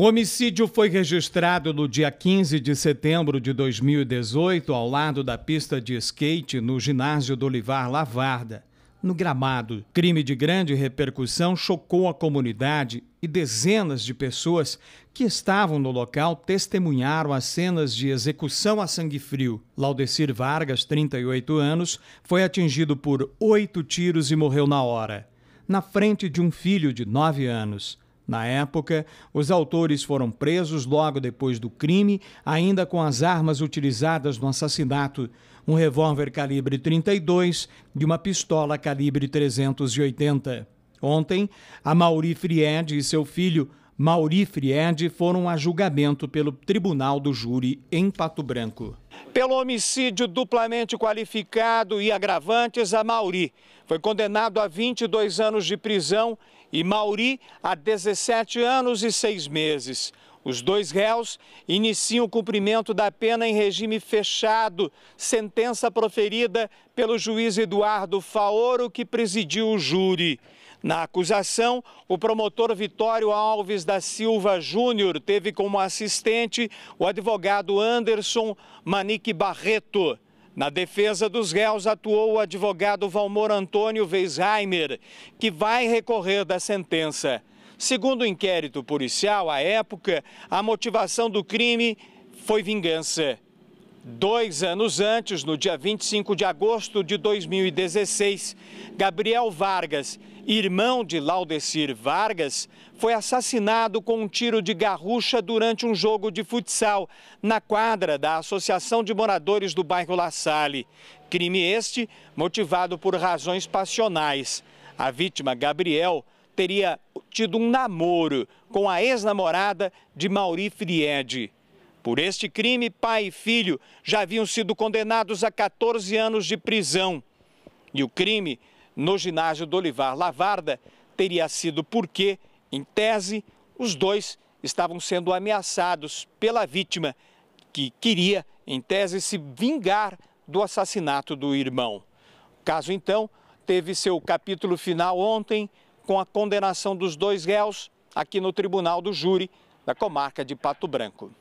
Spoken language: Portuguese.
O homicídio foi registrado no dia 15 de setembro de 2018, ao lado da pista de skate no ginásio do Olivar Lavarda, no Gramado. Crime de grande repercussão chocou a comunidade e dezenas de pessoas que estavam no local testemunharam as cenas de execução a sangue frio. Laudecir Vargas, 38 anos, foi atingido por oito tiros e morreu na hora, na frente de um filho de nove anos. Na época, os autores foram presos logo depois do crime, ainda com as armas utilizadas no assassinato: um revólver calibre 32 e uma pistola calibre 380. Ontem, a Mauri Fried e seu filho Mauri Fried foram a julgamento pelo Tribunal do Júri em Pato Branco. Pelo homicídio duplamente qualificado e agravantes, a Mauri foi condenado a 22 anos de prisão e Mauri a 17 anos e 6 meses. Os dois réus iniciam o cumprimento da pena em regime fechado, sentença proferida pelo juiz Eduardo Faoro, que presidiu o júri. Na acusação, o promotor Vitório Alves da Silva Júnior teve como assistente o advogado Anderson Manique Barreto. Na defesa dos réus atuou o advogado Valmor Antônio Weisheimer, que vai recorrer da sentença. Segundo o inquérito policial, à época, a motivação do crime foi vingança. Dois anos antes, no dia 25 de agosto de 2016, Gabriel Vargas, irmão de Laudecir Vargas, foi assassinado com um tiro de garrucha durante um jogo de futsal na quadra da Associação de Moradores do bairro La Salle. Crime este motivado por razões passionais. A vítima, Gabriel, teria tido um namoro com a ex-namorada de Mauri Friede. Por este crime, pai e filho já haviam sido condenados a 14 anos de prisão. E o crime no ginásio do Olivar Lavarda teria sido porque, em tese, os dois estavam sendo ameaçados pela vítima, que queria, em tese, se vingar do assassinato do irmão. O caso, então, teve seu capítulo final ontem, com a condenação dos dois réus aqui no Tribunal do Júri da comarca de Pato Branco.